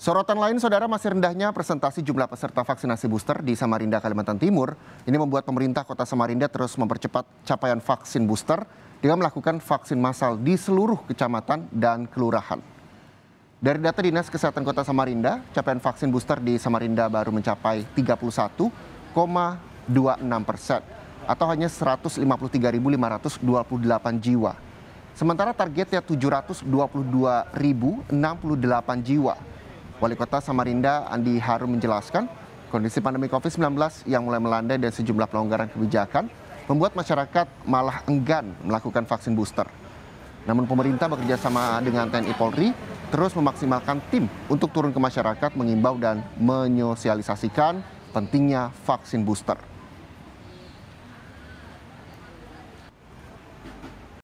Sorotan lain, saudara, masih rendahnya presentasi jumlah peserta vaksinasi booster di Samarinda, Kalimantan Timur. Ini membuat pemerintah kota Samarinda terus mempercepat capaian vaksin booster dengan melakukan vaksin massal di seluruh kecamatan dan kelurahan. Dari data Dinas Kesehatan Kota Samarinda, capaian vaksin booster di Samarinda baru mencapai 31,26 persen atau hanya 153.528 jiwa. Sementara targetnya 722.068 jiwa Wali Kota Samarinda Andi Harum menjelaskan, kondisi pandemi COVID-19 yang mulai melandai dan sejumlah pelonggaran kebijakan membuat masyarakat malah enggan melakukan vaksin booster. Namun pemerintah bekerja sama dengan TNI Polri terus memaksimalkan tim untuk turun ke masyarakat mengimbau dan menyosialisasikan pentingnya vaksin booster.